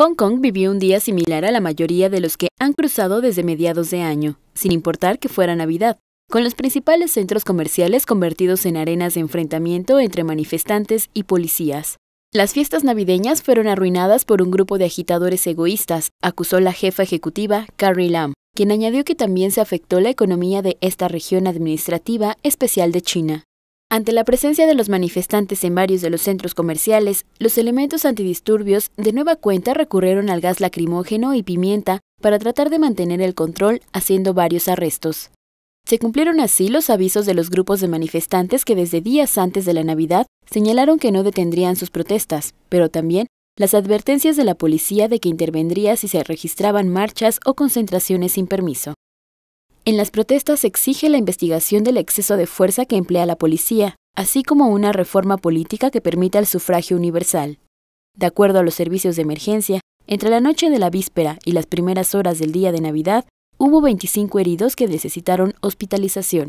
Hong Kong vivió un día similar a la mayoría de los que han cruzado desde mediados de año, sin importar que fuera Navidad, con los principales centros comerciales convertidos en arenas de enfrentamiento entre manifestantes y policías. Las fiestas navideñas fueron arruinadas por un grupo de agitadores egoístas, acusó la jefa ejecutiva Carrie Lam, quien añadió que también se afectó la economía de esta región administrativa especial de China. Ante la presencia de los manifestantes en varios de los centros comerciales, los elementos antidisturbios de nueva cuenta recurrieron al gas lacrimógeno y pimienta para tratar de mantener el control, haciendo varios arrestos. Se cumplieron así los avisos de los grupos de manifestantes que desde días antes de la Navidad señalaron que no detendrían sus protestas, pero también las advertencias de la policía de que intervendría si se registraban marchas o concentraciones sin permiso. En las protestas se exige la investigación del exceso de fuerza que emplea la policía, así como una reforma política que permita el sufragio universal. De acuerdo a los servicios de emergencia, entre la noche de la víspera y las primeras horas del día de Navidad, hubo 25 heridos que necesitaron hospitalización.